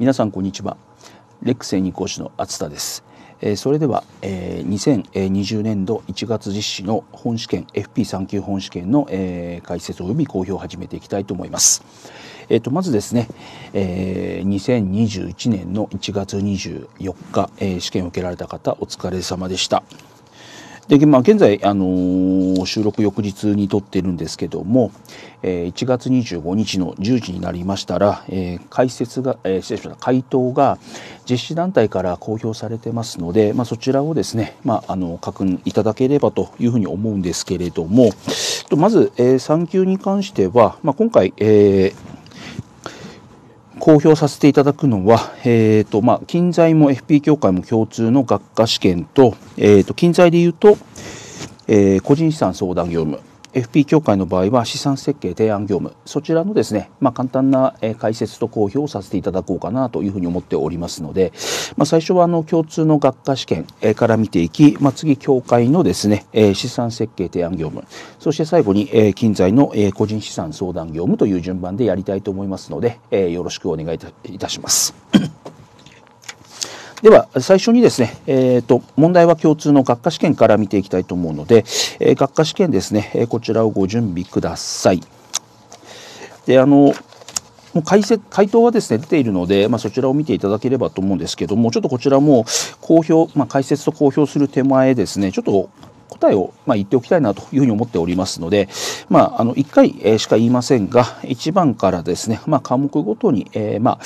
皆さんこんにちはレック専任講師の厚田です、えー、それでは、えー、2020年度1月実施の本試験 FP3 級本試験の、えー、解説及び公表を始めていきたいと思います、えっとまずですね、えー、2021年の1月24日、えー、試験を受けられた方お疲れ様でしたで、まあ、現在、あのー、収録翌日に撮ってるんですけども、えー、1月25日の10時になりましたら、えー、解説が、えー、失礼しました、回答が実施団体から公表されてますので、まあ、そちらをですね、まあ、あの、確認いただければというふうに思うんですけれども、まず、えー、産休に関しては、まあ、今回、えー公表させていただくのは、えーとまあ、近在も FP 協会も共通の学科試験と,、えーと、近在でいうと、えー、個人資産相談業務 FP 協会の場合は資産設計提案業務そちらのですね、まあ、簡単な解説と公表をさせていただこうかなというふうに思っておりますので、まあ、最初はあの共通の学科試験から見ていき、まあ、次協会のですね資産設計提案業務そして最後に近在の個人資産相談業務という順番でやりたいと思いますのでよろしくお願いいたします。では、最初にですね、えっ、ー、と、問題は共通の学科試験から見ていきたいと思うので、えー、学科試験ですね、えこちらをご準備ください。で、あの、もう解説回答はですね出ているので、まあ、そちらを見ていただければと思うんですけどもちょっとこちらも公表、まあ、解説と公表する手前ですねちょっと答えを、ま言っておきたいなというふうに思っておりますので、まあ、あの1回しか言いませんが1番からですね、まあ、科目ごとに、えー、ま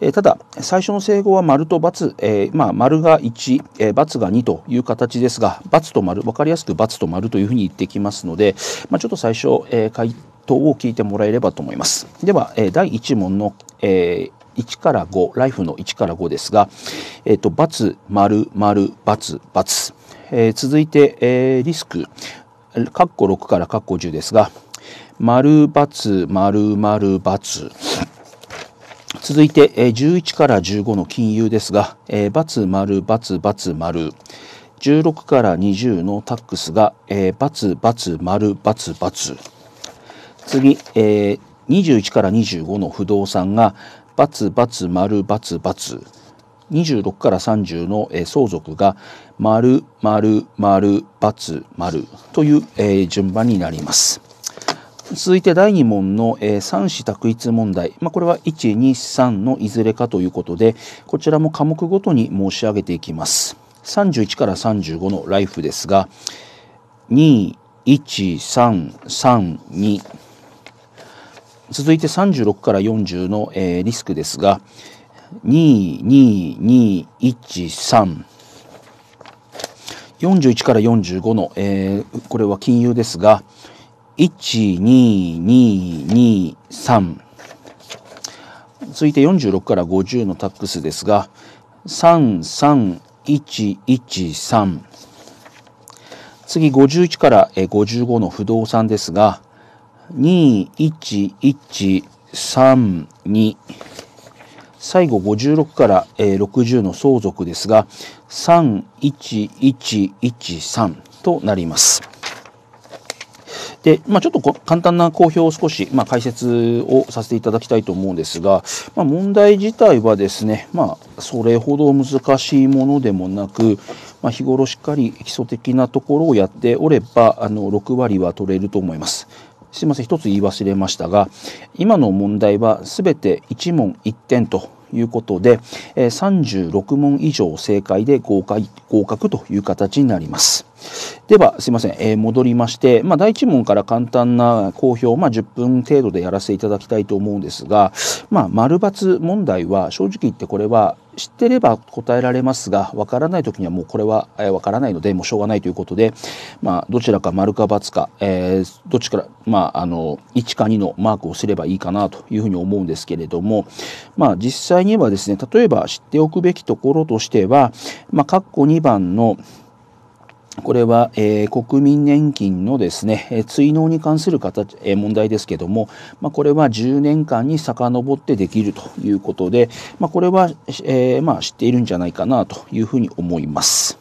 えただ最初の整合は丸と×、えー、まあ、丸が1、えー、×が2という形ですが×と丸分かりやすく×と丸というふうに言ってきますので、まあ、ちょっと最初、えー、回答を聞いてもらえればと思います。では、え第1問の、え1から5ライフの1から5ですが、えー×丸丸××、えー、続いて、えリスク括弧6から括弧10ですが丸×丸丸×続いて、11から15の金融ですが、×ー、×丸××丸16から20のタックスが、×ー、××丸××次、えー、21から25の不動産が××丸×× 26から30の、相続が丸丸丸×丸という、順番になります。続いて第2問の、えー、三子択一問題。まあ、これは1、2、3のいずれかということで、こちらも科目ごとに申し上げていきます。31から35のライフですが、2、1、3、3、2。続いて36から40の、えー、リスクですが、2、2、2、1、3。41から45の、えー、これは金融ですが、12223続いて46から50のタックスですが33113次51から55の不動産ですが21132最後56から60の相続ですが31113となります。で、まあ、ちょっと簡単な公表を少し、まあ、解説をさせていただきたいと思うんですが、まあ、問題自体はですね、まあ、それほど難しいものでもなく、まあ、日頃しっかり基礎的なところをやっておれば、あの、6割は取れると思います。すいません、一つ言い忘れましたが、今の問題は全て1問1点ということで、36問以上正解で合格という形になります。ではすいません、えー、戻りまして、まあ、第1問から簡単な公表、まあ、10分程度でやらせていただきたいと思うんですが、まあ、丸×問題は正直言ってこれは知ってれば答えられますがわからない時にはもうこれはわ、からないのでもうしょうがないということで、まあ、どちらか丸か×か、えー、どっちから、まあ、あの1か2のマークをすればいいかなというふうに思うんですけれども、まあ、実際にはですね例えば知っておくべきところとしては、まあ、括弧2番の「これは、えー、国民年金のですね、えー、追納に関する形、えー、問題ですけども、まあ、これは10年間に遡ってできるということで、まあ、これは、えまあ、知っているんじゃないかなというふうに思います。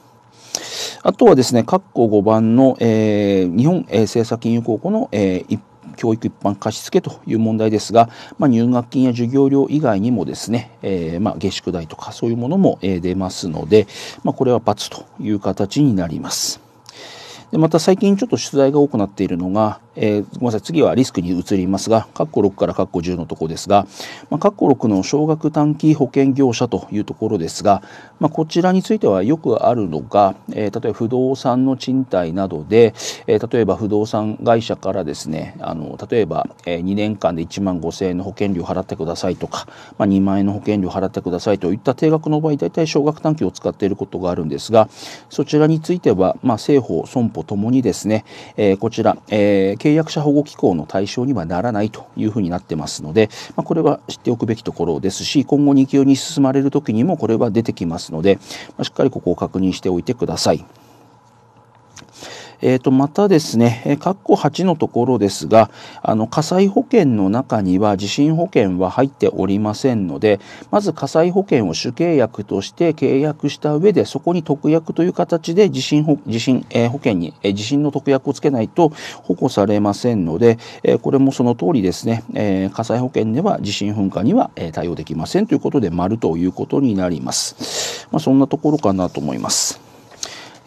あとはですね、括弧5番の、え日本、え政策金融公庫の、え一教育一般貸付という問題ですが、まあ、入学金や授業料以外にもですね、えー、まあ、下宿代とかそういうものも出ますので、まあ、これは罰という形になります。でまた最近ちょっと取材が多くなっているのがえー、ごめんなさい次はリスクに移りますが括弧6から括弧10のとこですが括弧、まあ、6の少額短期保険業者というところですが、まあ、こちらについてはよくあるのが、えー、例えば不動産の賃貸などで、えー、例えば不動産会社からですねあの例えば、えー、2年間で1万5,000円の保険料払ってくださいとか、まあ、2万円の保険料払ってくださいといった定額の場合大体少額短期を使っていることがあるんですがそちらについては、まあ、政法損保ともにですね、えー、こちら、えー、契約者保護機構の対象にはならないというふうになってますので、まあ、これは知っておくべきところですし今後2級に進まれる時にもこれは出てきますので、まあ、しっかりここを確認しておいてください。えー、とまたですね、括弧8のところですが、あの火災保険の中には地震保険は入っておりませんので、まず火災保険を主契約として契約した上で、そこに特約という形で地震保地震、えー、保険に、えー、地震の特約をつけないと保護されませんので、えー、これもその通りですね、えー、火災保険では地震噴火には、え対応できませんということで、丸ということになります。まあ、そんなところかなと思います。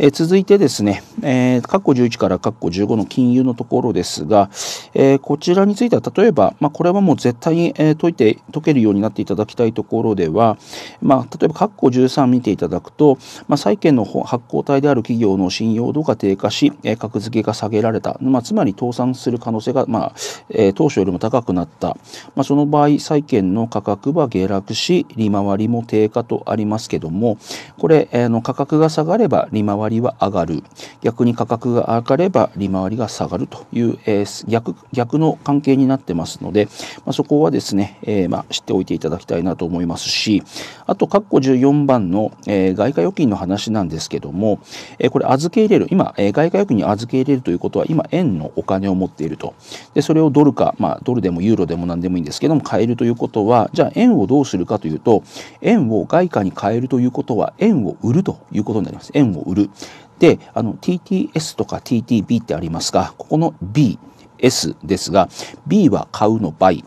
え続いてですね、えー、括弧11から括弧15の金融のところですが、えー、こちらについては例えば、まあ、これはもう絶対に、えー、解いて解けるようになっていただきたいところでは、まあ、例えば括弧13見ていただくと、まあ、債券の発行体である企業の信用度が低下し、え格付けが下げられた、まあ、つまり倒産する可能性が、まあえ当初よりも高くなった、まあ、その場合債券の価格は下落し利回りも低下とありますけどもこれ、えの価格が下がれば利回りりは上がる逆に価格が上がれば利回りが下がるという、えー、逆逆の関係になってますので、まあ、そこはですね、えー、まあ、知っておいていただきたいなと思いますしあと括弧14番の、えー、外貨預金の話なんですけども、えこれ預け入れる今、え外貨預金に預け入れるということは今円のお金を持っているとでそれをドルか、まあ、ドルでもユーロでも何でもいいんですけども買えるということはじゃあ円をどうするかというと円を外貨に変えるということは円を売るということになります円を売るで、あの TTS とか TTB ってありますが、ここの B、S ですが、B は買うの倍、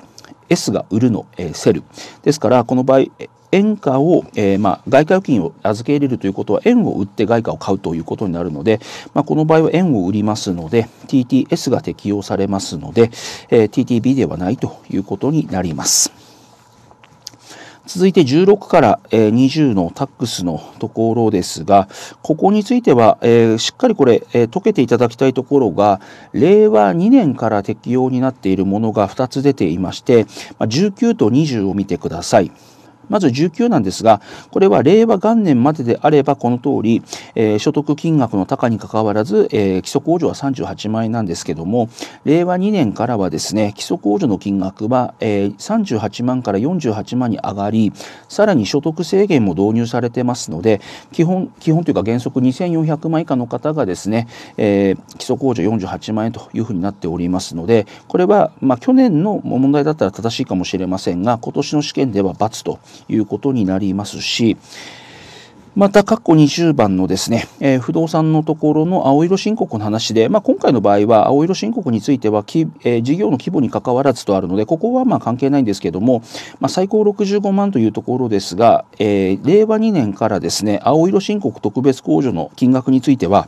S が売るの、えー、セル。ですから、この場合、円価を、えー、まあ、外貨預金を預け入れるということは、円を売って外貨を買うということになるので、まあ、この場合は円を売りますので、TTS が適用されますので、えー、TTB ではないということになります。続いて16から20のタックスのところですが、ここについては、えしっかりこれ、え解けていただきたいところが、令和2年から適用になっているものが2つ出ていまして、19と20を見てください。まず19なんですが、これは令和元年までであればこの通り、えー、所得金額の高にかかわらず、えー、基礎控除は38万円なんですけども、令和2年からはですね、基礎控除の金額は、えー、38万から48万に上がり、さらに所得制限も導入されてますので、基本、基本というか原則2400万以下の方がですね、えー、基礎控除48万円というふうになっておりますので、これは、まあ、去年の問題だったら正しいかもしれませんが、今年の試験では×と。いうことになりますし、また、括弧20番のですね、えー、不動産のところの青色申告の話で、まあ、今回の場合は青色申告についてはき、えー、事業の規模に関わらずとあるので、ここはまあ関係ないんですけども、まあ、最高65万というところですが、えー、令和2年からですね、青色申告特別控除の金額については、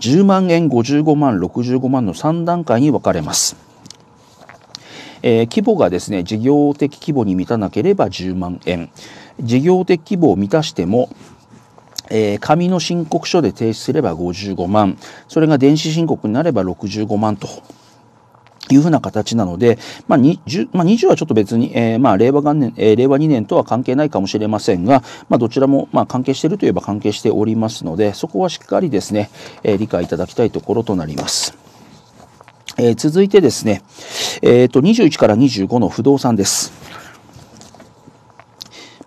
10万円、55万、65万の3段階に分かれます。えー、規模がですね、事業的規模に満たなければ10万円。事業的規模を満たしても、えー、紙の申告書で提出すれば55万、それが電子申告になれば65万と。いうふうな形なので、まあ、20, まあ、20はちょっと別に、えー、まあ、令和元年、えー、令和2年とは関係ないかもしれませんが、まあ、どちらも、まあ、関係しているといえば関係しておりますので、そこはしっかりですね、えー、理解いただきたいところとなります。えー、続いてですね、えーと、21から25の不動産です。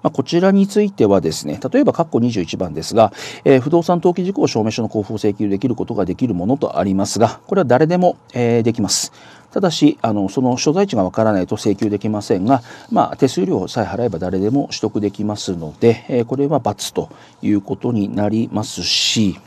まあ、こちらについてはですね、例えば括弧21番ですが、えー、不動産登記事項証明書の交付を請求できることができるものとありますが、これは誰でも、えー、できます。ただし、あのその所在地がわからないと請求できませんが、まあ、手数料さえ払えば誰でも取得できますので、えー、これは×ということになりますし、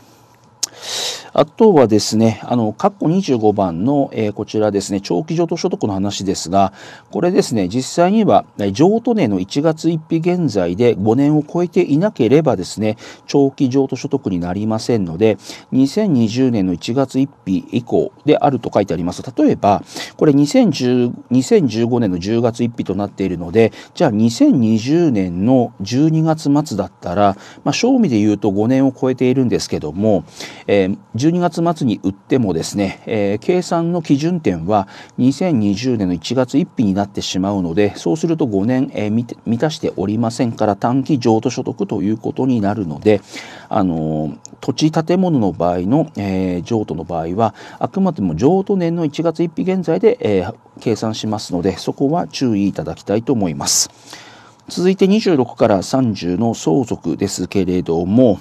あとはですね、あの、括弧25番の、えー、こちらですね、長期譲渡所得の話ですが、これですね、実際には、譲渡年の1月1日現在で5年を超えていなければですね、長期譲渡所得になりませんので、2020年の1月1日以降であると書いてあります。例えば、これ2010 2015年の10月1日となっているので、じゃあ2020年の12月末だったら、まあ、賞味で言うと5年を超えているんですけども、えー12月末に売ってもですね、えー、計算の基準点は2020年の1月1日になってしまうのでそうすると5年、えー、満たしておりませんから短期譲渡所得ということになるので、あのー、土地建物の場合の、えー、譲渡の場合はあくまでも譲渡年の1月1日現在で、えー、計算しますのでそこは注意いただきたいと思います。続いて26から30の相続ですけれども、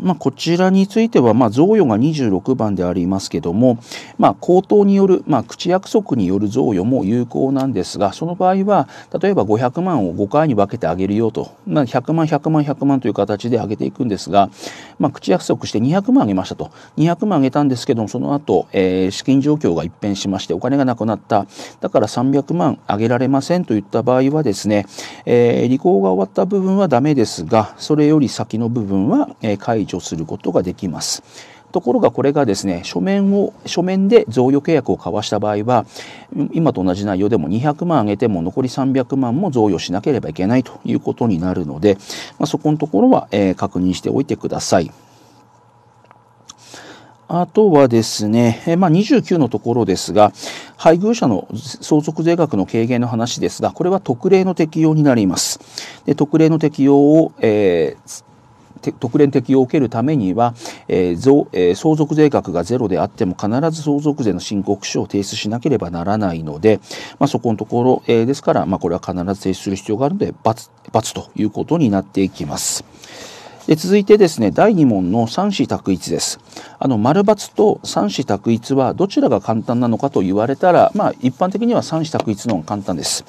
まあ、こちらについては、まあ、贈与が26番でありますけども、まあ、口頭による、まあ、口約束による贈与も有効なんですがその場合は例えば500万を5回に分けてあげるよと、まあ、100万100万100万という形であげていくんですが、まあ、口約束して200万あげましたと200万あげたんですけどもその後、えー、資金状況が一変しましてお金がなくなっただから300万あげられませんといった場合はですね、えー、履行が終わった部分はダメですがそれより先の部分は、えー、解除除することができます。ところがこれがですね書面を書面で贈与契約を交わした場合は今と同じ内容でも200万あげても残り300万も贈与しなければいけないということになるので、まあ、そこのところは、えー、確認しておいてください。あとはですね、えー、まあ、29のところですが、配偶者の相続税額の軽減の話ですが、これは特例の適用になります。で特例の適用を、えー特例適用を受けるためには、えーえー、相続税額がゼロであっても必ず相続税の申告書を提出しなければならないので、まあ、そこのところ、えー、ですから、まあ、これは必ず提出する必要があるので×、×ということになっていきます。で続いてですね、第2問の三子択一です。あの、丸抜と三子択一はどちらが簡単なのかと言われたら、まあ、一般的には三子択一の方が簡単です。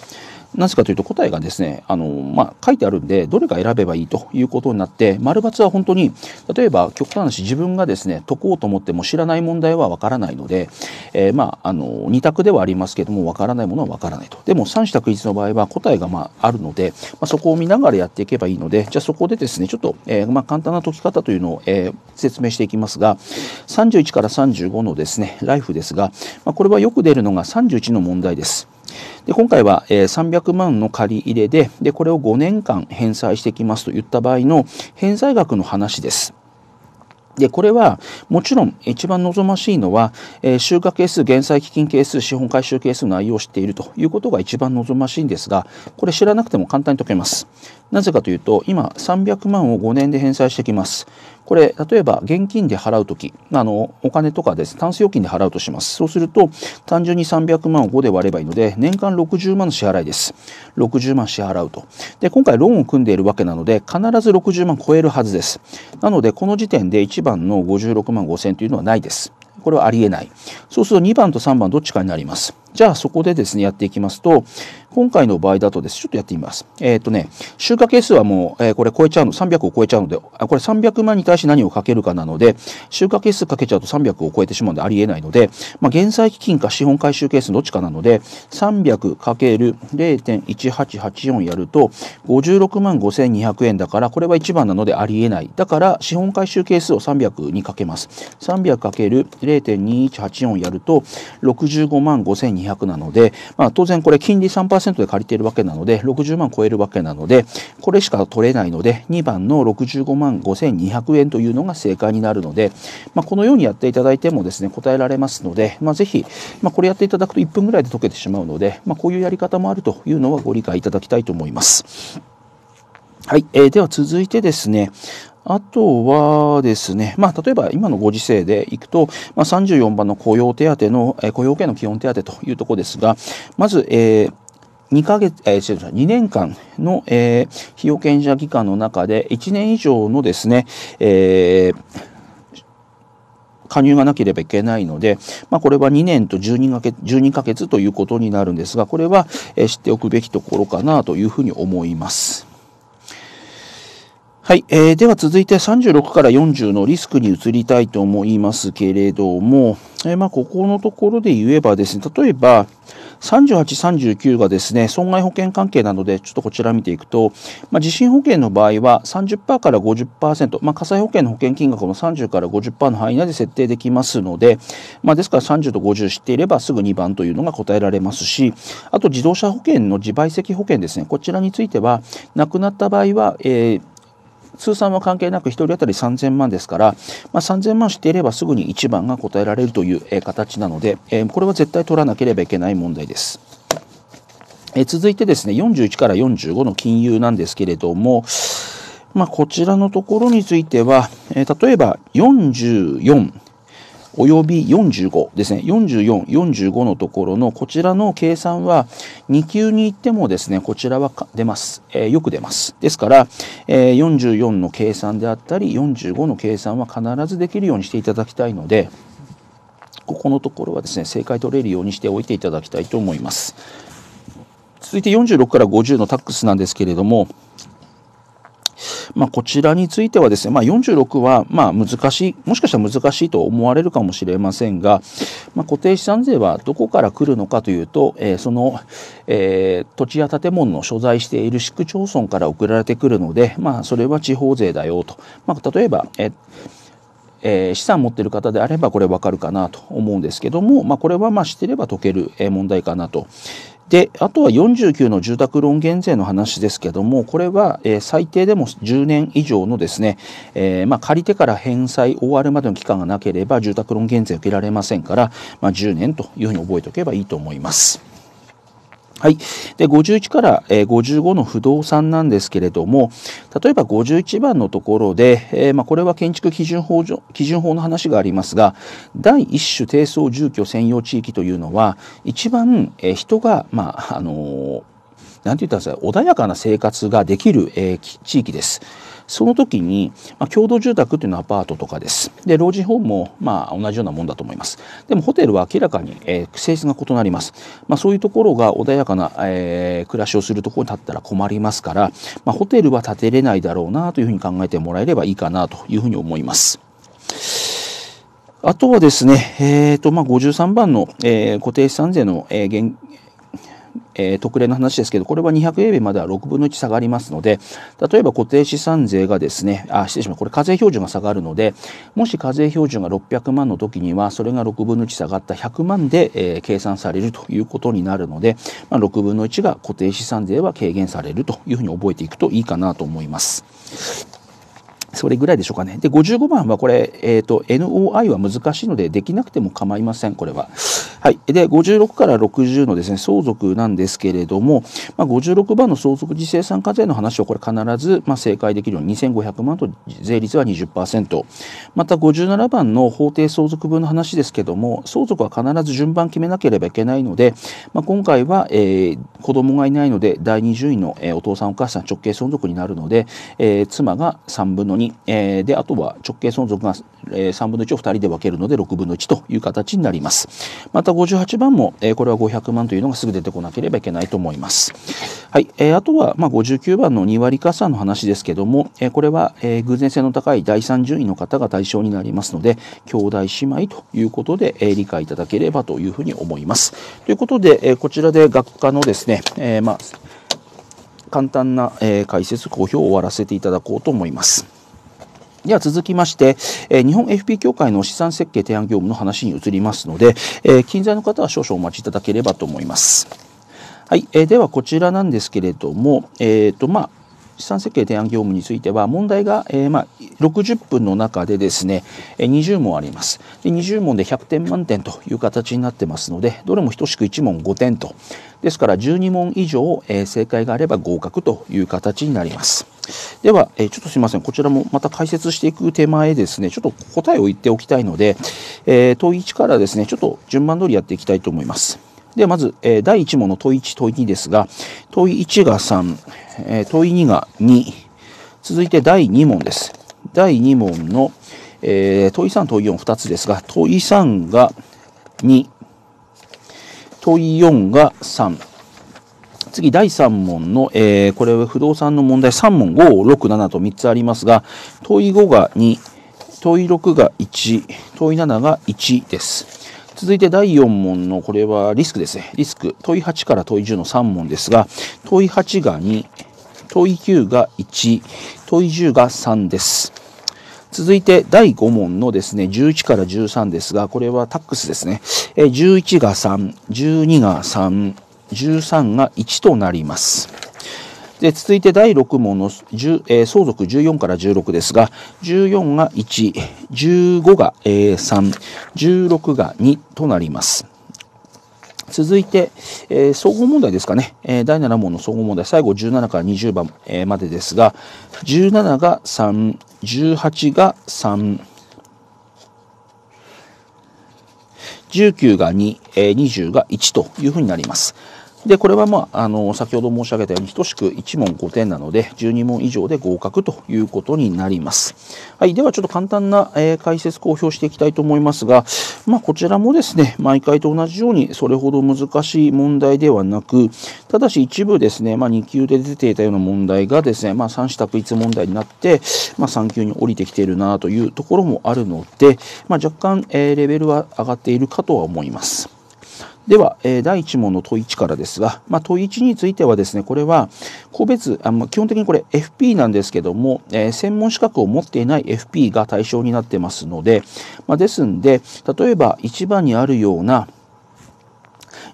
なぜかというと答えがですね、あの、まあ、書いてあるんで、どれか選べばいいということになって、丸×は本当に、例えば極端な話、自分がですね、解こうと思っても知らない問題はわからないので、えー、まあ、あの、2択ではありますけども、わからないものはわからないと。でも、3子択一の場合は答えが、まあ、あるので、まあ、そこを見ながらやっていけばいいので、じゃあそこでですね、ちょっと、えー、まあ、簡単な解き方というのを、えー、説明していきますが、31から35のですね、ライフですが、まあ、これはよく出るのが31の問題です。で今回は、え300万の借り入れででこれを5年間返済してきますといった場合の返済額の話です。で、これはもちろん一番望ましいのは、えー、収穫係数、減債基金係数、資本回収係数の内容を知っているということが一番望ましいんですが、これ知らなくても簡単に解けます。なぜかというと、今300万を5年で返済してきます。これ例えば現金で払うき、あのお金とかですタンス預金で払うとしますそうすると単純に300万を5で割ればいいので年間60万の支払いです60万支払うとで今回ローンを組んでいるわけなので必ず60万超えるはずですなのでこの時点で1番の56万5000というのはないですこれはありえない。そうすると2番と3番どっちかになります。じゃあそこでですね、やっていきますと、今回の場合だとです、ちょっとやってみます。えっ、ー、とね、集荷係数はもう、えー、これ超えちゃうの、300を超えちゃうので、あこれ300万に対して何をかけるかなので、集荷係数かけちゃうと300を超えてしまうのでありえないので、まあ、減債基金か資本回収係数どっちかなので、300×0.1884 やると、56万5200円だから、これは1番なのでありえない。だから、資本回収係数を300にかけます。300×0.2184 やると、65万5200なので、まあ、当然これ金利3% 0%で借りているわけなので60万超えるわけなのでこれしか取れないので2番の65万5200円というのが正解になるので、まあ、このようにやっていただいてもですね答えられますので、まあ、ぜひ、まあ、これやっていただくと1分ぐらいで解けてしまうので、まあ、こういうやり方もあるというのはご理解いただきたいと思います。はい、えー、では続いてですねあとはですね、まあ、例えば今のご時世でいくと、まあ、34番の雇用手当の、えー、雇用権の基本手当というところですが、まず、えー2ヶ月、えー、2年間の、えー、被保険者期間の中で1年以上のですね、えー加入がなければいけないので、まあ、これは2年と12ヶ月 ,12 ヶ月ということになるんですが、これは、知っておくべきところかなというふうに思います。はい、えー、では続いて36から40のリスクに移りたいと思いますけれども、えー、まあここのところで言えばですね、例えば、38、39がですね、損害保険関係なので、ちょっとこちら見ていくと、まあ、地震保険の場合は30%から50%、まあ、火災保険の保険金額の30から50%の範囲内で設定できますので、まあ、ですから30と50知っていればすぐ2番というのが答えられますし、あと自動車保険の自賠責保険ですね、こちらについては、亡くなった場合は、えー通算は関係なく1人当たり3000万ですから、まあ、3000万していればすぐに1番が答えられるという、え形なので、えこれは絶対取らなければいけない問題です。え続いてですね41から45の金融なんですけれども、まあ、こちらのところについては、え例えば44および45ですね、44、45のところのこちらの計算は2級に行ってもですね、こちらは出ます。えー、よく出ます。ですから、えー、44の計算であったり、45の計算は必ずできるようにしていただきたいので、ここのところはですね、正解取れるようにしておいていただきたいと思います。続いて46から50のタックスなんですけれども、まあ、こちらについてはですね、まあ、46はまあ難しい、もしかしたら難しいと思われるかもしれませんが、まあ、固定資産税はどこから来るのかというと、えー、その、えー、土地や建物の所在している市区町村から送られてくるので、まあ、それは地方税だよと。まあ、例えば、えーえー、資産持ってる方であればこれわかるかなと思うんですけども、まあ、これはまあ知ってれば解ける問題かなとで、あとは49の住宅ローン減税の話ですけども、これは、えー、最低でも10年以上のですね、えー、まあ、借り手から返済終わるまでの期間がなければ住宅ローン減税受けられませんから、まあ、10年というふうに覚えておけばいいと思います。はい、で51から、え55の不動産なんですけれども例えば51番のところで、えー、まあ、これは建築基準法基準法の話がありますが第1種低層住居専用地域というのは一番、え人が、まああのー、なんて言ったら穏やかな生活ができる、え地域です。その時に、まあ、共同住宅というのはアパートとかですで老人ホームもまあ同じようなもんだと思いますでもホテルは明らかに、えー、性質が異なります、まあ、そういうところが穏やかな、えー、暮らしをするところに立ったら困りますから、まあ、ホテルは建てれないだろうなというふうに考えてもらえればいいかなというふうに思います。あとはですね、えっ、ー、と、まあ、53番の、えー、固定資産税の、えー、えー、特例の話ですけど、これは200英米までは6分の1下がりますので、例えば固定資産税がですね、あ、失礼しました。これ課税標準が下がるので、もし課税標準が600万の時には、それが6分の1下がった100万で、えー、計算されるということになるので、まあ、6分の1が固定資産税は軽減されるというふうに覚えていくといいかなと思います。それぐらいでしょうかね。で、55番はこれ、えっ、ー、と、NOI は難しいので、できなくても構いません、これは。はい。で、56から60のですね、相続なんですけれども、まあ、56番の相続時生産課税の話をこれ必ず、まあ、正解できるように、2500万と税率は20%。また、57番の法定相続分の話ですけども、相続は必ず順番決めなければいけないので、まあ、今回は、えー、子供がいないので、第20位の、えー、お父さんお母さん直系相続になるので、えー、妻が3分の2に、えー、であとは直径存続が、えー、3分の1を2人で分けるので6分の1という形になりますまた58番も、えー、これは500万というのがすぐ出てこなければいけないと思います、はいえー、あとは、まあ、59番の2割加算の話ですけども、えー、これは、えー、偶然性の高い第3順位の方が対象になりますので兄弟姉妹ということで、えー、理解いただければというふうに思いますということで、えー、こちらで学科のですね、えー、まあ簡単な、え解説、公表を終わらせていただこうと思います。では続きまして、え日本 FP 協会の資産設計提案業務の話に移りますので、え近在の方は少々お待ちいただければと思います。はい、えー、ではこちらなんですけれども、えーとまあ、資産設計提案業務については問題が、えーまあ、60分の中でですね20問ありますで20問で100点満点という形になってますのでどれも等しく1問5点とですから12問以上、えー、正解があれば合格という形になりますでは、えー、ちょっとすいませんこちらもまた解説していく手前ですねちょっと答えを言っておきたいので、えー、問1からですねちょっと順番通りやっていきたいと思いますではまず、えー、第1問の問1、問2ですが、問1が3、えー、問2が2、続いて第2問です。第2問の、えー、問3、問4、2つですが、問3が2、問4が3、次、第3問の、えー、これは不動産の問題3問、5、6、7と3つありますが、問5が2、問6が1、問7が1です。続いて第4問のこれはリスクですね。リスク。問い8から問い10の3問ですが、問い8が2、問い9が1、問い10が3です。続いて第5問のですね、11から13ですが、これはタックスですね。11が3、12が3、13が1となります。で続いて第6問の、えー、相続14から16ですが、14が1、15が、えー、3、16が2となります。続いて、えー、総合問題ですかね、えー、第7問の総合問題、最後17から20番、えー、までですが、17が3、18が3、19が2、えー、20が1というふうになります。でこれはまああの先ほど申し上げたように等しく1問5点なので12問以上で合格ということになります。はい、ではちょっと簡単な、えー、解説公表していきたいと思いますが、まあ、こちらもですね毎回と同じようにそれほど難しい問題ではなくただし一部ですね、まあ、2級で出ていたような問題がですね、まあ、三種択一問題になって、まあ、3級に降りてきているなというところもあるので、まあ、若干、えー、レベルは上がっているかとは思います。では、えー、第1問の問1からですが、まあ、問1についてはですねこれは個別あ基本的にこれ FP なんですけども、えー、専門資格を持っていない FP が対象になってますので、まあ、ですんで例えば1番にあるような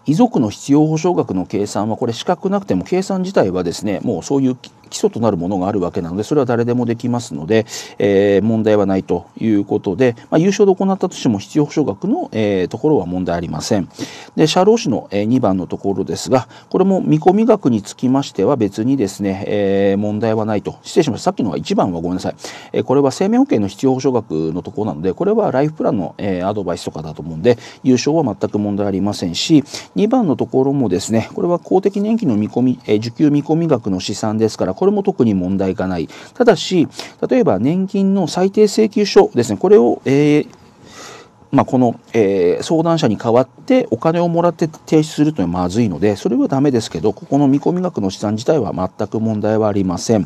遺族の必要保障額の計算はこれ資格なくても計算自体はですねもうそういう基礎となるものがあるわけなのでそれは誰でもできますので、えー、問題はないということで、まあ、優勝で行ったとしても必要保障額の、えー、ところは問題ありません。で社労士の、えー、2番のところですがこれも見込み額につきましては別にですね、えー、問題はないと失礼しましたさっきのが1番はごめんなさい、えこれは生命保険の必要保障額のところなのでこれはライフプランの、えアドバイスとかだと思うんで優勝は全く問題ありませんし2番のところもですねこれは公的年金の見込み、え受給見込み額の試算ですからこれも特に問題がない。ただし、例えば年金の最低請求書ですね、これを、えーまあ、この、えー、相談者に代わってお金をもらって提出するというのはまずいのでそれはダメですけどここの見込み額の試算自体は全く問題はありません。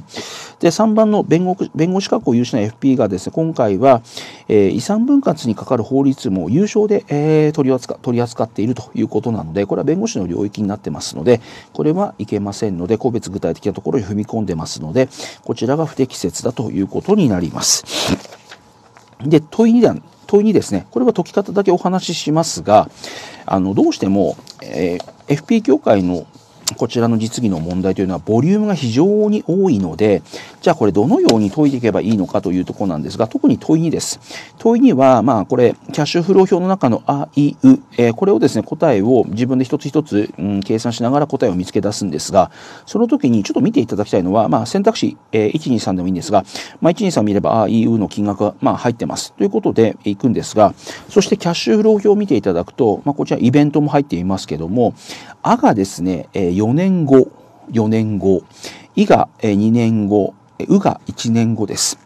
で3番の弁護弁護士格を有しない FP がですね今回は、えー、遺産分割にかかる法律も優勝で、えー、取り扱取り扱っているということなのでこれは弁護士の領域になってますのでこれはいけませんので個別具体的なところに踏み込んでますのでこちらが不適切だということになります。で問い2段問いにですねこれは解き方だけお話ししますがあのどうしても、えー、FP 協会のこちらの実技の問題というのはボリュームが非常に多いので、じゃあこれどのように解いていけばいいのかというところなんですが、特に問い2です。問い2は、まあこれ、キャッシュフロー表の中のあ、い、う、えー、これをですね、答えを自分で一つ一つ、うん、計算しながら答えを見つけ出すんですが、その時にちょっと見ていただきたいのは、まあ選択肢、えー、123でもいいんですが、まあ123見れば、あ、い、うの金額が、まあ、入ってます。ということで、いくんですが、そしてキャッシュフロー表を見ていただくと、まあこちらイベントも入っていますけども、あがですね、えー4年後、4年後、いが2年後、うが1年後です。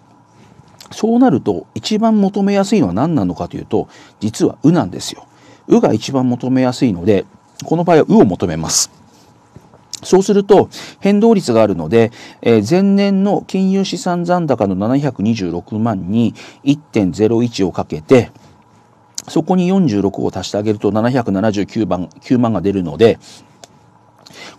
そうなると一番求めやすいのは何なのかというと実は「う」なんですよ。「う」が一番求めやすいのでこの場合は「う」を求めます。そうすると変動率があるので、えー、前年の金融資産残高の726万に1.01をかけてそこに46を足してあげると779 9万が出るので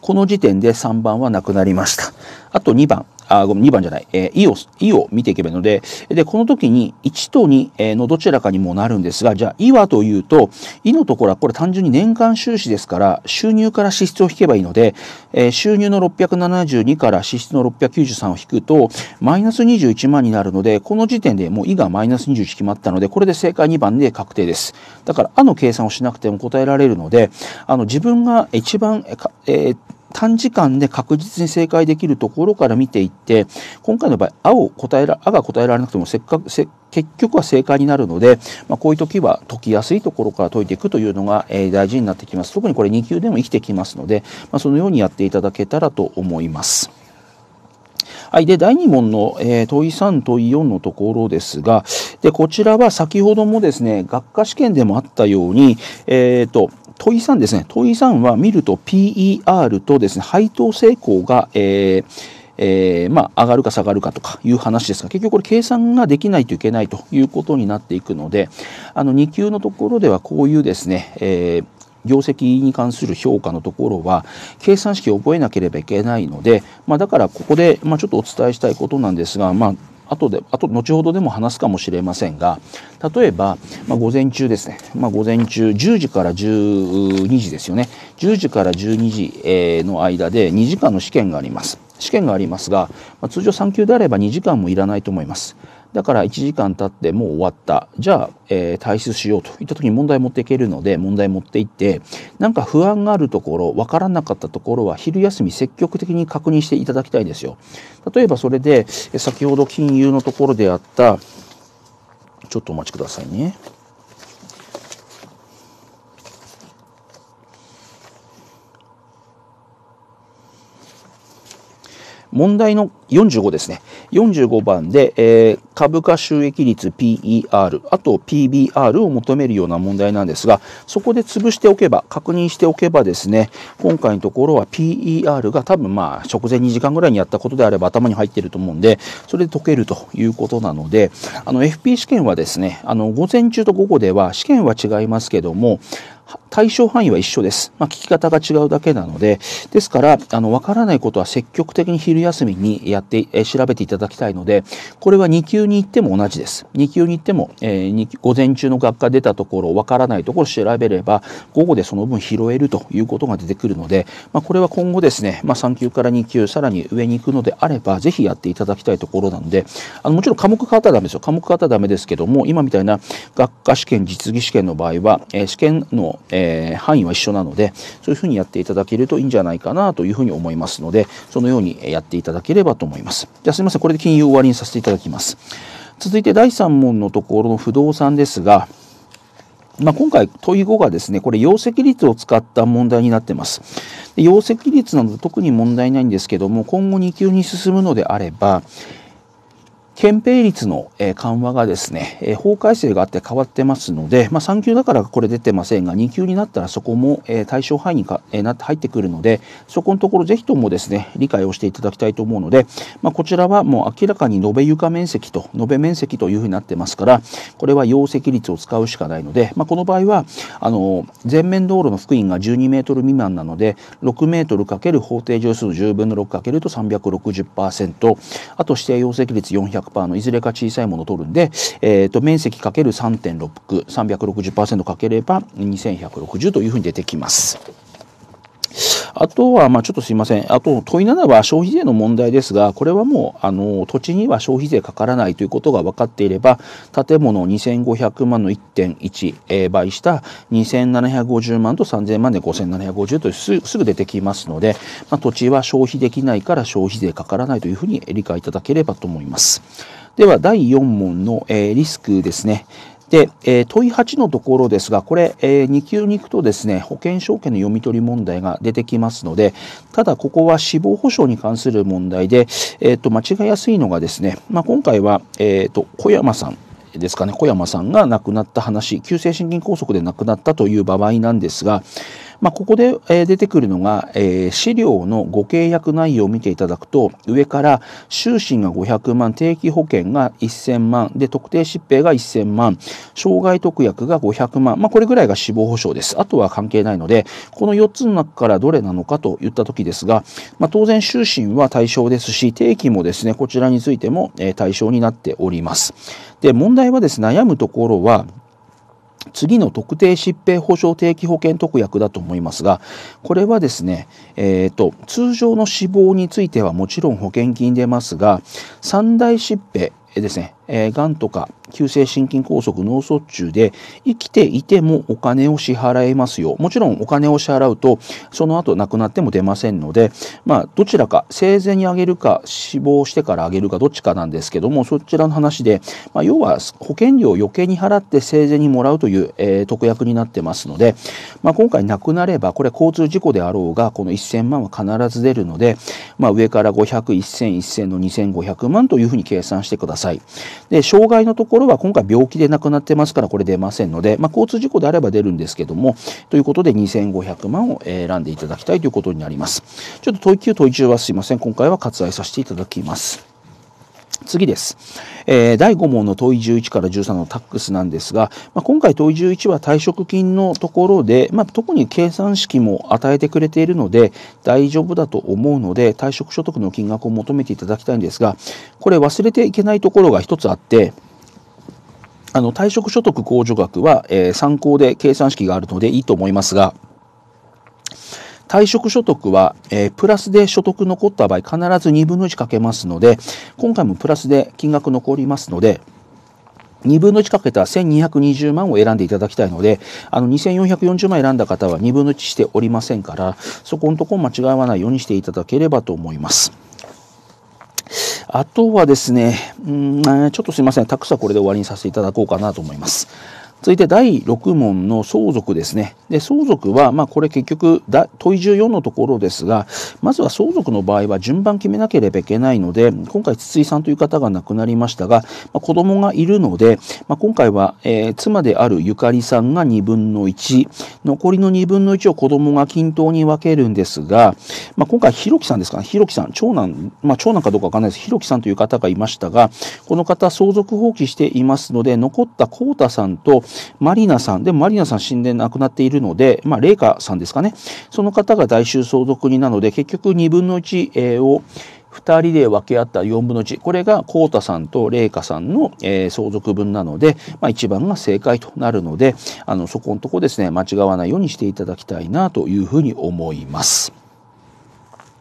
この時点で3番はなくなりました。あと2番、あ、ごめん、2番じゃない、えー、を、いを見ていけばいいので、で、この時に1と2のどちらかにもなるんですが、じゃあ E はというと、いのところはこれ単純に年間収支ですから、収入から支出を引けばいいので、えー、収入の672から支出の693を引くと、マイナス21万になるので、この時点でもういがマイナス21決まったので、これで正解2番で確定です。だから、あの計算をしなくても答えられるので、あの、自分が一番、えー、短時間で確実に正解できるところから見ていって今回の場合「あ」を答えら「あ」が答えられなくてもせっかくせ結局は正解になるので、まあ、こういう時は解きやすいところから解いていくというのが、えー、大事になってきます特にこれ2級でも生きてきますので、まあ、そのようにやっていただけたらと思います。はい。で、第2問の、えー、問い3、問い4のところですが、で、こちらは先ほどもですね、学科試験でもあったように、えっ、ー、と、問い3ですね。問い3は見ると PER とですね、配当成功が、えーえー、まあ、上がるか下がるかとかいう話ですが結局これ計算ができないといけないということになっていくのであの2級のところではこういうですね、えー業績に関する評価のところは計算式を覚えなければいけないので、まあ、だからここで、まあ、ちょっとお伝えしたいことなんですが、まあ、後で後後ほどでも話すかもしれませんが例えば、まあ、午前中ですね、まあ、午前中10時から12時ですよね10時から12時、の間で2時間の試験があります試験がありますが、まあ、通常3級であれば2時間もいらないと思いますだから1時間経ってもう終わった。じゃあ、えー、退出しようといった時に問題持っていけるので、問題持っていって、なんか不安があるところ、わからなかったところは昼休み積極的に確認していただきたいですよ。例えばそれで、先ほど金融のところであった、ちょっとお待ちくださいね。問題の45ですね。45番で、えー、株価収益率 PER、あと PBR を求めるような問題なんですが、そこで潰しておけば、確認しておけばですね、今回のところは PER が多分まあ直前2時間ぐらいにやったことであれば頭に入っていると思うんで、それで解けるということなので、あの FP 試験はですね、あの午前中と午後では試験は違いますけども、対象範囲は一緒です。まあ、聞き方が違うだけなので、ですから、あの、わからないことは積極的に昼休みにやっってえ調べていただきたいのでこれは2級に行っても同じです2級に行っても、えー、午前中の学科出たところわからないところ調べれば午後でその分拾えるということが出てくるので、まあ、これは今後ですね、まあ、3級から2級さらに上に行くのであればぜひやっていただきたいところなのであのもちろん科目変わったらダメですよ科目変わったらダメですけども今みたいな学科試験実技試験の場合は、えー、試験の、えー、範囲は一緒なのでそういうふうにやっていただけるといいんじゃないかなというふうに思いますのでそのようにやっていただければとと思います。じゃあすいません。これで金融終わりにさせていただきます。続いて第3問のところの不動産ですが、まあ、今回問い5がですね、これ容積率を使った問題になってます。容積率など特に問題ないんですけども、今後2級に進むのであれば、憲兵率の緩和がですね、法改正があって変わってますので、まあ、3級だからこれ出てませんが、2級になったらそこも対象範囲になって入ってくるので、そこのところぜひともですね、理解をしていただきたいと思うので、まあ、こちらはもう明らかに延べ床面積と、延べ面積というふうになってますから、これは容積率を使うしかないので、まあ、この場合は、あの、全面道路の福音が12メートル未満なので、6メートルかける法定乗数の10分の6かけると360%、あと指定容積率400 100%のいずれか小さいものを取るんで、えー、と面積 ×3.6 360%かければ2160というふうに出てきます。あとは、まあ、ちょっとすいません。あと、問い7は消費税の問題ですが、これはもう、あの、土地には消費税かからないということが分かっていれば、建物2500万の1.1、えー、倍した2750万と3000万で5750とすすぐ出てきますので、まあ、土地は消費できないから消費税かからないというふうに理解いただければと思います。では、第4問の、えー、リスクですね。で、えー、問い8のところですが、これ、えー、2級に行くとですね、保険証券の読み取り問題が出てきますので、ただここは死亡保障に関する問題で、えっ、ー、と、間違いやすいのがですね、まあ、今回は、えっ、ー、と、小山さん、ですかね、小山さんが亡くなった話、急性心筋梗塞で亡くなったという場合なんですが、まあ、ここで、え出てくるのが、え資料のご契約内容を見ていただくと、上から終身が500万、定期保険が1000万、で、特定疾病が1000万、障害特約が500万、まあ、これぐらいが死亡保障です。あとは関係ないので、この4つの中からどれなのかといったときですが、まあ、当然、終身は対象ですし、定期もですね、こちらについても対象になっております。で、問題はですね、悩むところは、次の特定疾病保障定期保険特約だと思いますがこれはですね、えーと、通常の死亡についてはもちろん保険金出ますが三大疾病ですね、えー、がんとか急性心筋梗塞、脳卒中で生きていてもお金を支払えますよ。もちろんお金を支払うと、その後亡くなっても出ませんので、まあ、どちらか、生前にあげるか、死亡してからあげるか、どっちかなんですけども、そちらの話で、まあ、要は保険料を余計に払って生前にもらうという、えー、特約になってますので、まあ、今回亡くなれば、これ交通事故であろうが、この1000万は必ず出るので、まあ、上から500、1000、1000の2500万というふうに計算してください。さい。で、障害のところは今回病気で亡くなってますからこれ出ませんので、まあ、交通事故であれば出るんですけども、ということで2500万を選んでいただきたいということになります。ちょっと問い9、問い1はすいません。今回は割愛させていただきます。次です、えー、第5問の問い11から13のタックスなんですが、まあ、今回問い11は退職金のところで、まあ、特に計算式も与えてくれているので大丈夫だと思うので退職所得の金額を求めていただきたいんですがこれ忘れていけないところが1つあってあの退職所得控除額は、えー、参考で計算式があるのでいいと思いますが退職所得は、えー、プラスで所得残った場合、必ず2分の1かけますので、今回もプラスで金額残りますので、2分の1かけた1220万を選んでいただきたいので、あの2440万選んだ方は2分の1しておりませんから、そこのとこ間違わないようにしていただければと思います。あとはですね、うんちょっとすいません。たくさんこれで終わりにさせていただこうかなと思います。続いて第6問の相続ですね。で相続は、まあ、これ結局問い14のところですがまずは相続の場合は順番決めなければいけないので今回筒井さんという方が亡くなりましたが、まあ、子供がいるので、まあ、今回は、えー、妻であるゆかりさんが2分の1残りの2分の1を子供が均等に分けるんですが、まあ、今回ひろきさんですかねひろきさん長男、まあ、長男かどうかわかんないですひろきさんという方がいましたがこの方相続放棄していますので残ったこうたさんとマリナさん、でもマリナさん死んで亡くなっているので、まあ、レイカさんですかね。その方が代衆相続人なので、結局2分の1を2人で分け合った4分の1これが浩太さんと麗華さんの、え相続分なので、まあ、1番が正解となるのであのそこのとこですね間違わないようにしていただきたいなというふうに思います。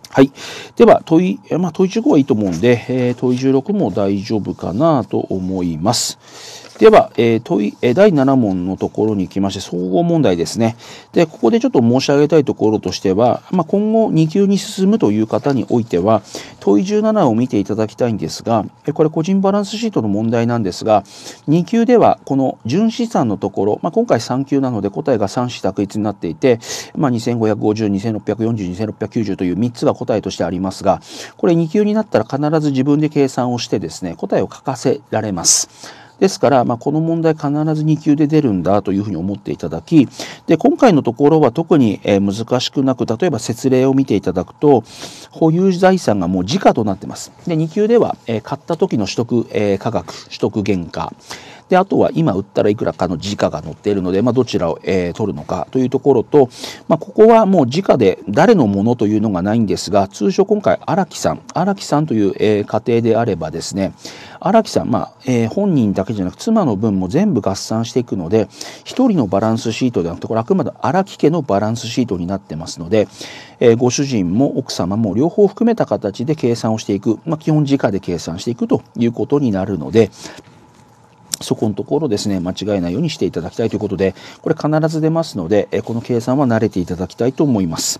はい。では、問い、まあ、問い15はいいと思うんで、えー、問い16も大丈夫かなと思います。では、えー、問い、え第7問のところにきまして、総合問題ですね。で、ここでちょっと申し上げたいところとしては、まあ、今後2級に進むという方においては、問い17を見ていただきたいんですが、これ個人バランスシートの問題なんですが、2級ではこの純資産のところ、まあ、今回3級なので答えが3子択一になっていて、まあ、2550、2640、2690という3つが答えとしてありますが、これ2級になったら必ず自分で計算をしてですね、答えを書かせられます。ですから、まあ、この問題必ず2級で出るんだというふうに思っていただきで今回のところは特に難しくなく例えば説例を見ていただくと保有財産がもう時価となってますで2級では買った時の取得価格取得原価であとは今売ったらいくらかの時価が載っているので、まあ、どちらを、えー、取るのかというところと、まあ、ここはもう時価で誰のものというのがないんですが通常今回荒木さん荒木さんという、えー、家庭であればですね荒木さん、まあえー、本人だけじゃなく妻の分も全部合算していくので1人のバランスシートではなくてこれあくまで荒木家のバランスシートになってますので、えー、ご主人も奥様も両方含めた形で計算をしていく、まあ、基本時価で計算していくということになるのでそこのところですね、間違えないようにしていただきたいということで、これ必ず出ますので、この計算は慣れていただきたいと思います。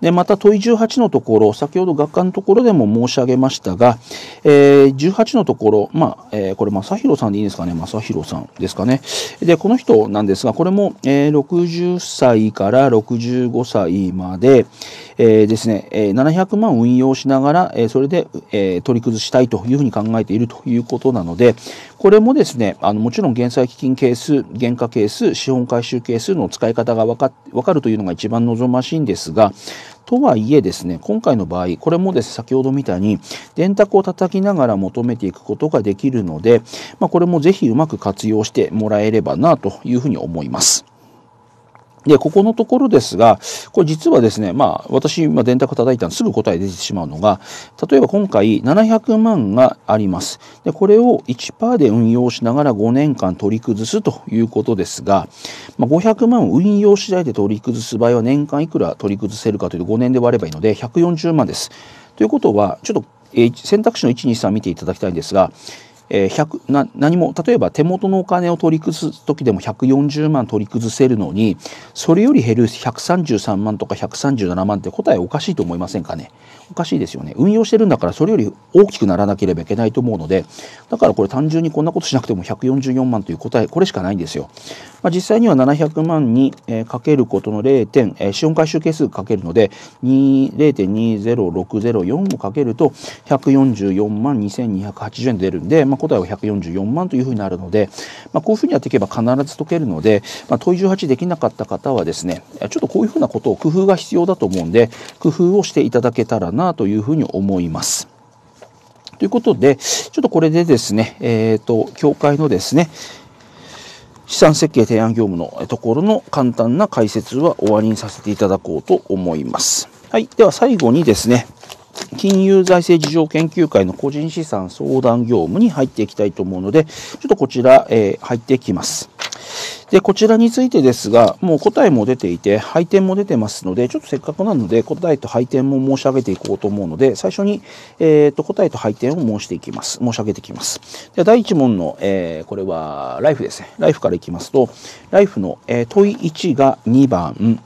でまた問い18のところ先ほど学科のところでも申し上げましたが、えー、18のところ、まあえー、これ正宏さんでいいですかね正宏さんですかねでこの人なんですがこれも、えー、60歳から65歳まで、えー、ですね、え700万運用しながら、えー、それで、えー、取り崩したいというふうに考えているということなのでこれもですね、あのもちろん減債基金係数、減価係数、資本回収係数の使い方がわかわかるというのが一番望ましいんですが、とはいえですね、今回の場合、これもです、ね、先ほど見たに、電卓を叩きながら求めていくことができるので、まあ、これもぜひうまく活用してもらえればなというふうに思います。で、ここのところですが、これ実はですね、まあ、私、ま電卓叩いたのすぐ答え出てしまうのが、例えば今回700万があります。で、これを1%で運用しながら5年間取り崩すということですが、まあ、500万を運用次第で取り崩す場合は年間いくら取り崩せるかというと5年で割ればいいので、140万です。ということは、ちょっと、え選択肢の1、2、3見ていただきたいんですが、えー、な何も例えば手元のお金を取り崩す時でも140万取り崩せるのにそれより減る133万とか137万って答えおかしいと思いませんかね。おかしいですよね。運用してるんだからそれより大きくならなければいけないと思うので、だからこれ単純にこんなことしなくても144万という答え、これしかないんですよ。まあ、実際には700万に、えー、かけることの0点、えー、資本回収係数かけるので、0.20604をかけると144万2280円出るんで、まあ、答えは144万というふうになるので、まあ、こういうふうにやっていけば必ず解けるので、まあ、問い18できなかった方はですね、ちょっとこういうふうなことを工夫が必要だと思うんで、工夫をしていただけたらななというふうに思います。ということで、ちょっとこれでですね、えっ、ー、と、教会のですね、資産設計提案業務のところの簡単な解説は終わりにさせていただこうと思います。はい。では最後にですね、金融財政事情研究会の個人資産相談業務に入っていきたいと思うので、ちょっとこちら、えー、入っていきます。で、こちらについてですが、もう答えも出ていて、配点も出てますので、ちょっとせっかくなので、答えと配点も申し上げていこうと思うので、最初に、えっ、ー、と、答えと配点を申していきます。申し上げていきます。では、第1問の、えー、これは、ライフですね。ライフからいきますと、ライフの、えー、問い1が2番、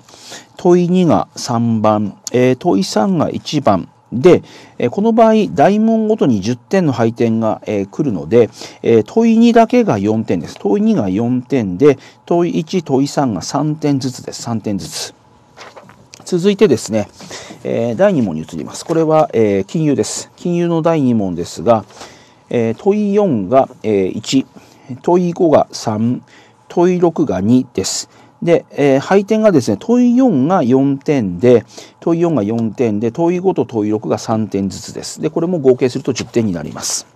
問い2が3番、え問い3が1番、で、えこの場合、大問ごとに10点の配点が、え来るので、え問い2だけが4点です。問い2が4点で、問い1、問い3が3点ずつです。3点ずつ。続いてですね、え第2問に移ります。これは、え金融です。金融の第2問ですが、え問い4が、え1、問い5が3、問い6が2です。で、えー、配点がですね、問い4が4点で、問い4が4点で、問い5と問い6が3点ずつです。で、これも合計すると10点になります。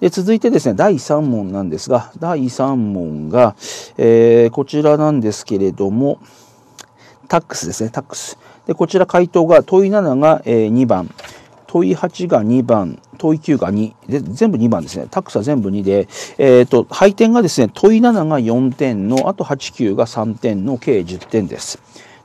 で続いてですね、第3問なんですが、第3問が、えー、こちらなんですけれども、タックスですね、タックス。で、こちら回答が問い7が、えー、2番、問い8が2番、問い9が2で、全部2番ですね。タックスは全部2で、えっ、ー、と、配点がですね、問い7が4点の、あと8、9が3点の計10点です。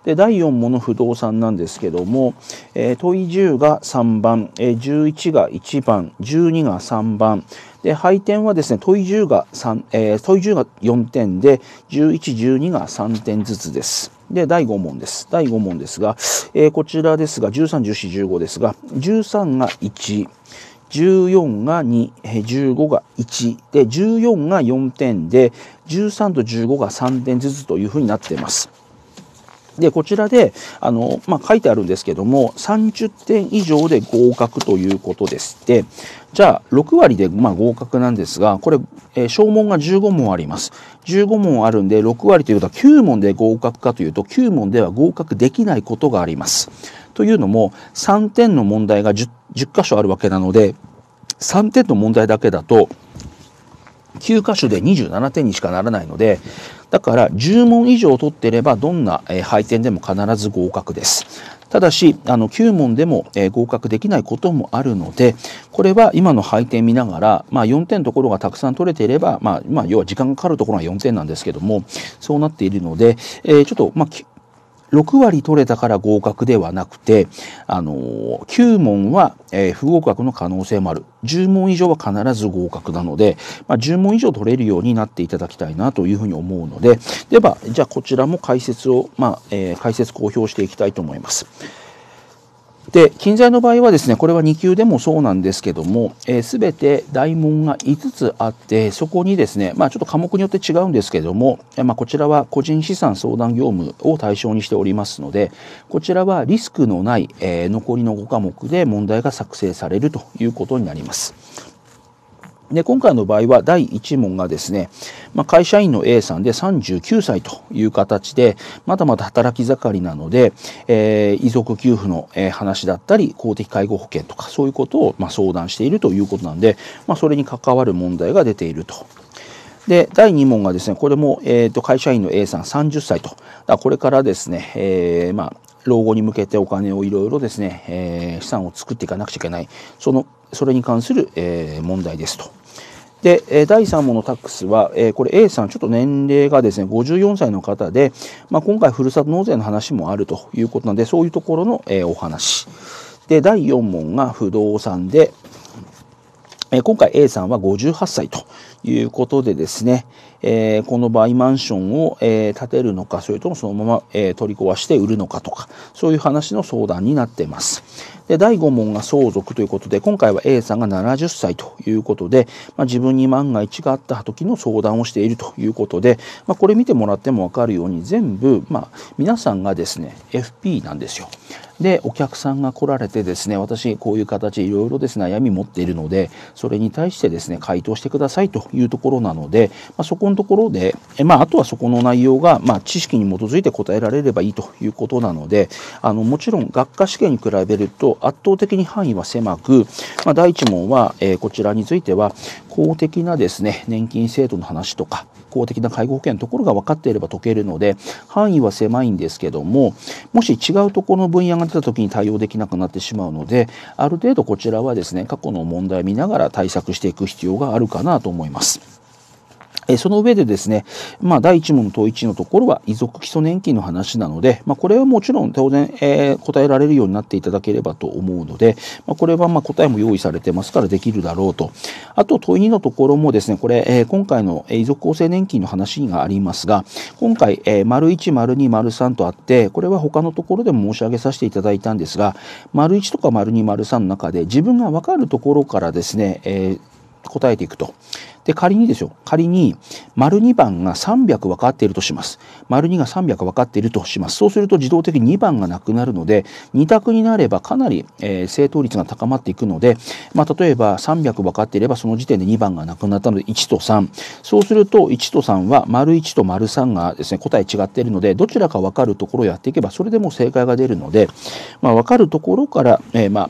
で、第4もの不動産なんですけども、えー、問い10が3番、えー、11が1番、12が3番、で、配点はですね、問い10が3、えー、問い10が4点で、11、12が3点ずつです。で、第5問です。第5問ですが、えー、こちらですが、13、14、15ですが、13が1、14が2、15が1で、14が4点で、13と15が3点ずつというふうになっています。で、こちらで、あの、まあ、書いてあるんですけども、30点以上で合格ということでって、じゃあ、6割で、まあ、合格なんですが、これ、えー、小が15問あります。15問あるんで、6割ということは9問で合格かというと、9問では合格できないことがあります。というのも、3点の問題が 10, 10箇所あるわけなので、3点の問題だけだと、9箇所で27点にしかならないので、だから10問以上取ってればどんな、え配点でも必ず合格です。ただし、あの、9問でも、え合格できないこともあるので、これは今の配点見ながら、まあ4点ところがたくさん取れていれば、まあ、まあ、要は時間がかかるところが4点なんですけども、そうなっているので、えー、ちょっと、まあ、6割取れたから合格ではなくて、あのー、9問は、えー、不合格の可能性もある。10問以上は必ず合格なので、まあ、10問以上取れるようになっていただきたいなというふうに思うので、では、じゃあこちらも解説を、まあ、えー、解説公表していきたいと思います。で、近材の場合はですね、これは2級でもそうなんですけども、す、えー、べ、て大問が5つあって、そこにですね、まあ、ちょっと科目によって違うんですけども、まあ、こちらは個人資産相談業務を対象にしておりますので、こちらはリスクのない、えー、残りの5科目で問題が作成されるということになります。で今回の場合は第1問がですね、まあ、会社員の A さんで39歳という形でまだまだ働き盛りなので、えー、遺族給付の話だったり公的介護保険とかそういうことをま相談しているということなんで、まあ、それに関わる問題が出ていると。で、第2問がですね、これも、えー、と会社員の A さん30歳と、だこれからですね、えー、まあ、老後に向けてお金をいろいろですね、えー、資産を作っていかなくちゃいけない。そのそれに関する、え問題ですと。で、第3問のタックスは、これ A さん、ちょっと年齢がですね、54歳の方で、まあ、今回ふるさと納税の話もあるということなので、そういうところの、えお話。で、第4問が不動産で、え今回 A さんは58歳ということでですね、えこの場合マンションを、え建てるのか、それともそのまま、え取り壊して売るのかとか、そういう話の相談になっています。で第5問が相続ということで今回は A さんが70歳ということで、まあ、自分に万が一があった時の相談をしているということで、まあ、これ見てもらっても分かるように全部、まあ、皆さんがですね FP なんですよ。でお客さんが来られてですね私こういう形いろいろですね悩み持っているのでそれに対してですね回答してくださいというところなので、まあ、そこのところで、まあ、あとはそこの内容が、まあ、知識に基づいて答えられればいいということなのであのもちろん学科試験に比べると圧倒的に範囲は狭く、まあ、第1問は、えー、こちらについては公的なですね年金制度の話とか公的な介護保険のところが分かっていれば解けるので範囲は狭いんですけどももし違うところの分野が出た時に対応できなくなってしまうのである程度こちらはですね過去の問題を見ながら対策していく必要があるかなと思います。その上でですね、まあ、第1問問1のところは遺族基礎年金の話なので、まあ、これはもちろん当然、えー、答えられるようになっていただければと思うので、まあ、これはま答えも用意されてますからできるだろうと。あと問い2のところもですね、これ、えー、今回の遺族厚生年金の話がありますが、今回、えー、丸1、丸2、丸3とあって、これは他のところでも申し上げさせていただいたんですが、丸1とか丸2、丸3の中で自分がわかるところからですね、え答えていくと。で、仮にでしょ。仮に、丸2番が300分かっているとします。丸2が300分かっているとします。そうすると自動的に2番がなくなるので、2択になればかなり、えー、正答率が高まっていくので、まあ、例えば300分かっていればその時点で2番がなくなったので1と3。そうすると1と3は丸1と丸3がですね、答え違っているので、どちらか分かるところをやっていけばそれでも正解が出るので、まあ、分かるところから、えー、まあ、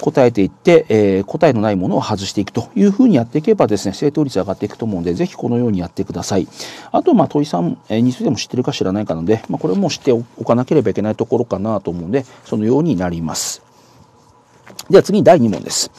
答えていって、えー、答えのないものを外していくというふうにやっていけばですね、正答率率上がっていくと思うので、ぜひこのようにやってください。あと、まあ、問いさん、えー、についても知ってるか知らないかなので、まあ、これも知っておかなければいけないところかなと思うので、そのようになります。では次に第2問です。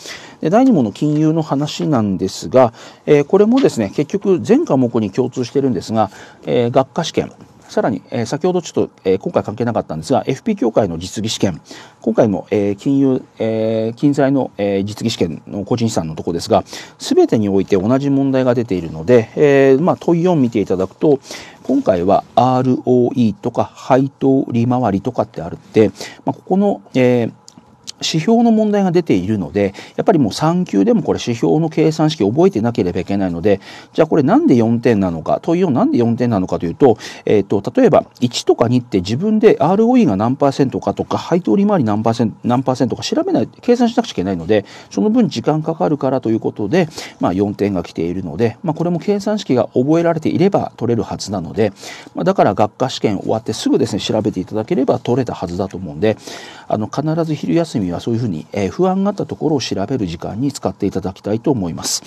で第2問の金融の話なんですが、えー、これもですね、結局全科目に共通してるんですが、えー、学科試験、さらに、え先ほどちょっと、え今回関係なかったんですが FP 協会の実技試験今回も、え金融、え金財の、え実技試験の個人資産のとこですが全てにおいて同じ問題が出ているので、えまあ、問4見ていただくと今回は ROE とか配当利回りとかってあるって、まあ、ここの、えー指標の問題が出ているのでやっぱりもう3級でもこれ指標の計算式を覚えてなければいけないのでじゃあこれなんで4点なのか問いをなんで4点なのかというと,、えーと、例えば1とか2って自分で ROE が何パーセントかとか配当利回り何パーセント何パーセントか調べない計算しなくちゃいけないのでその分時間かかるからということで、まあ、4点が来ているので、まあ、これも計算式が覚えられていれば取れるはずなので、まあ、だから学科試験終わってすぐですね調べていただければ取れたはずだと思うんであの必ず昼休みはそういうふうに、えー、不安があったところを調べる時間に使っていただきたいと思います。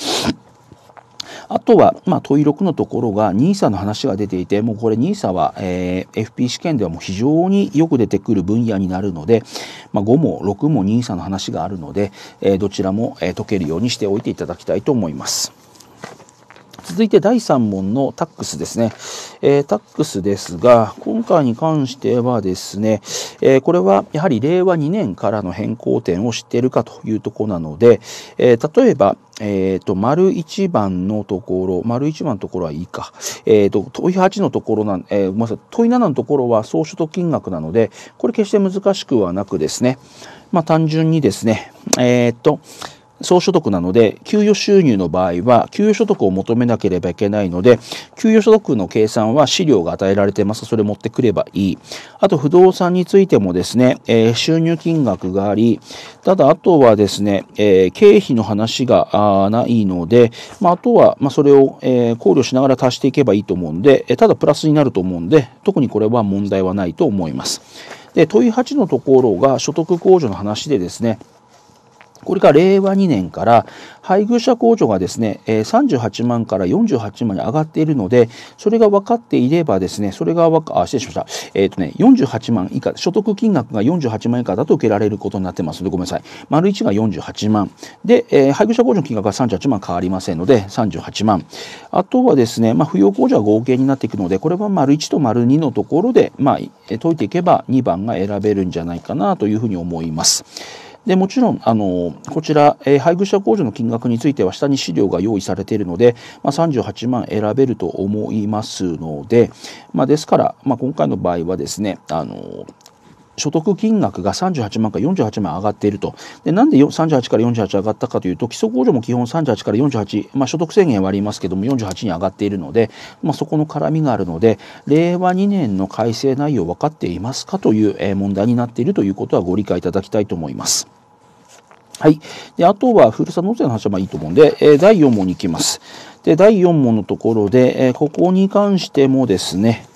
あとは、まあ、問い6のところが NISA の話が出ていてもうこれ NISA は、えー、FP 試験ではもう非常によく出てくる分野になるので、まあ、5も6も NISA の話があるので、えー、どちらも、えー、解けるようにしておいていただきたいと思います。続いて第3問のタックスですね。えー、タックスですが、今回に関してはですね、えー、これはやはり令和2年からの変更点を知っているかというところなので、えー、例えば、えっ、ー、と、丸1番のところ、丸1番のところはいいか。えっ、ー、と、問い8のところなん、えー、ごめんなさい、問い7のところは総所得金額なので、これ決して難しくはなくですね、まあ単純にですね、えっ、と、総所得なので、給与収入の場合は、給与所得を求めなければいけないので、給与所得の計算は資料が与えられてます。それ持ってくればいい。あと、不動産についてもですね、えー、収入金額があり、ただ、あとはですね、えー、経費の話がないので、まあ、あとは、まあ、それを、えー、考慮しながら足していけばいいと思うんで、ただプラスになると思うんで、特にこれは問題はないと思います。で、問い8のところが所得控除の話でですね、これが令和2年から配偶者控除がですね、38万から48万に上がっているので、それが分かっていればですね、それが分か、あ、失礼しました。えっ、ー、とね、48万以下、所得金額が48万以下だと受けられることになってますので、ごめんなさい。丸1が48万。で、えー、配偶者控除の金額が38万変わりませんので、38万。あとはですね、まあ、扶養控除は合計になっていくので、これは丸1と丸2のところで、まあ、解いていけば2番が選べるんじゃないかなというふうに思います。でもちろんあのこちら、えー、配偶者控除の金額については下に資料が用意されているので、まあ、38万選べると思いますので、まあ、ですから、まあ、今回の場合はですねあの所得金額が38万か48万上がっていると。で、なんで38から48上がったかというと、基礎控除も基本38から48、まあ所得制限はありますけども、48に上がっているので、まあそこの絡みがあるので、令和2年の改正内容分かっていますかという問題になっているということはご理解いただきたいと思います。はい。で、あとは、ふるさと納税の話はまあいいと思うんで、えー、第4問に行きます。で、第4問のところで、えここに関してもですね、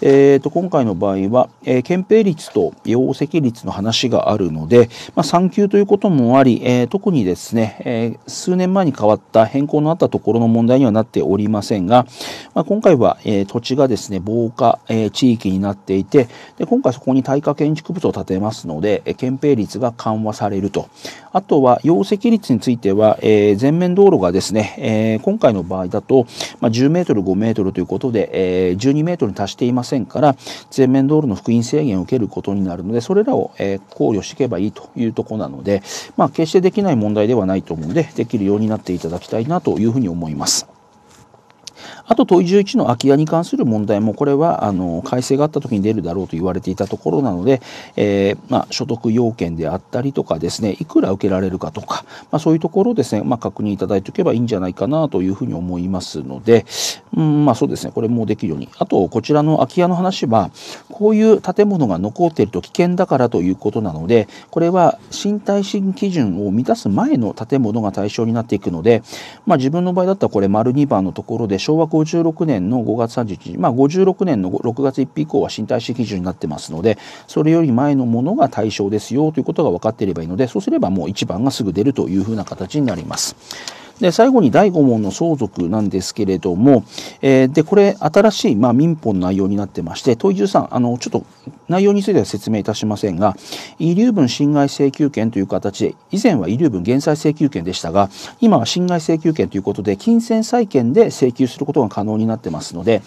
えー、と今回の場合は、えー、憲兵率と容積率の話があるので、まあ、産休ということもあり、えー、特にですね、えー、数年前に変わった変更のあったところの問題にはなっておりませんが、まあ、今回は、えー、土地がですね防火、えー、地域になっていてで今回そこに耐火建築物を建てますので、えー、憲兵率が緩和されるとあとは容積率については、えー、全面道路がですね、えー、今回の場合だと、まあ、10メートル5メートルということで、えー、12メートルに達していませんから全面道路の幅員制限を受けることになるのでそれらを、え考慮していけばいいというとこなので、まあ、決してできない問題ではないと思うのでできるようになっていただきたいなというふうに思います。あと問い11の空き家に関する問題もこれはあの改正があった時に出るだろうと言われていたところなので、えー、まあ、所得要件であったりとかですねいくら受けられるかとか、まあ、そういうところをですね、まあ、確認いただいておけばいいんじゃないかなというふうに思いますので、うんまそうですねこれもできるようにあとこちらの空き家の話はこういう建物が残っていると危険だからということなのでこれは新耐震基準を満たす前の建物が対象になっていくので、ま自分の場合だったらこれ丸2番のところで昭和56年の5月31日まあ56年の6月1日以降は新体震基準になってますのでそれより前のものが対象ですよということが分かっていればいいのでそうすればもう1番がすぐ出るというふうな形になります。で最後に第5問の相続なんですけれども、えー、でこれ新しい、まあ、民法の内容になってまして問13あのちょっと内容については説明いたしませんが遺留分侵害請求権という形で以前は遺留分減災請求権でしたが今は侵害請求権ということで金銭債権で請求することが可能になってますので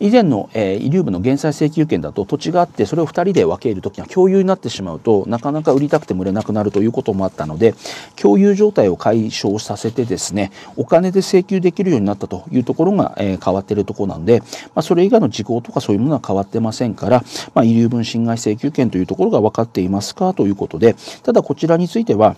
以前の、えー、遺留分の減災請求権だと土地があってそれを2人で分ける時は共有になってしまうとなかなか売りたくても売れなくなるということもあったので共有状態を解消させてですねお金で請求できるようになったというところが、えー、変わっているところなので、まあ、それ以外の事項とかそういうものは変わってませんから、まあ、遺留分分侵害請求権というところが分かっていますかということでただこちらについては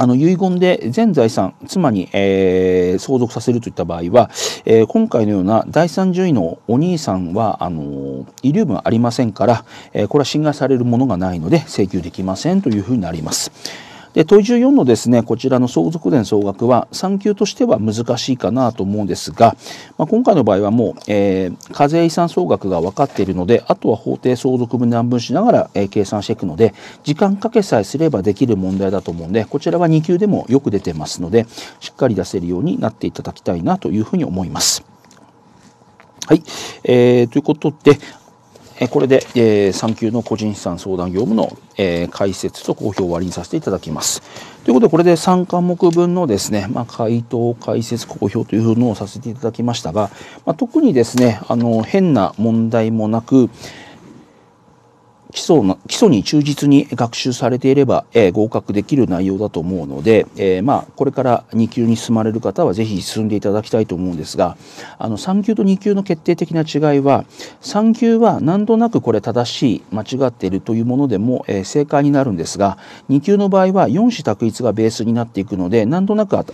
あの遺言で全財産妻に、えー、相続させるといった場合は、えー、今回のような第三順位のお兄さんはあのー、遺留分ありませんから、えこれは侵害されるものがないので請求できませんというふうになります。で問い14のですねこちらの相続税総額は産休としては難しいかなと思うんですが、まあ、今回の場合はもう、えー、課税遺産総額が分かっているのであとは法定相続分断分しながら、えー、計算していくので時間かけさえすればできる問題だと思うんでこちらは2級でもよく出てますのでしっかり出せるようになっていただきたいなというふうに思います。はい、えー、ということでえこれで、えー、産休の個人資産相談業務の、えー、解説と公表を終わりにさせていただきます。ということで、これで3科目分のですね、まあ、回答、解説、公表というのをさせていただきましたが、まあ、特にですね、あの、変な問題もなく、基礎の基礎に忠実に学習されていれば、えー、合格できる内容だと思うので、えー、まあ、これから2級に進まれる方は是非進んでいただきたいと思うんですがあの3級と2級の決定的な違いは3級は何となくこれ正しい間違っているというものでも、えー、正解になるんですが2級の場合は4子択一がベースになっていくので何となく合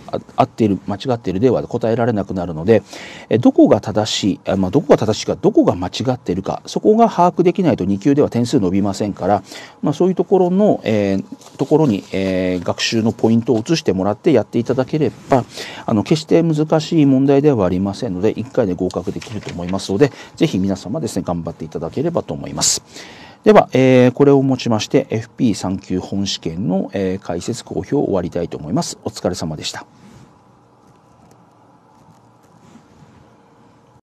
っている間違っているでは答えられなくなるので、えどこが正しい、まあ、どこが正しいかどこが間違っているかそこが把握できないと2級では点数伸びびませんから、まあ、そういうところの、えー、ところに、えー、学習のポイントを移してもらってやっていただければあの決して難しい問題ではありませんので1回で合格できると思いますのでぜひ皆様ですね頑張っていただければと思います。では、えー、これをもちまして FP3 級本試験の、え解説公表を終わりたいと思います。お疲れ様でした。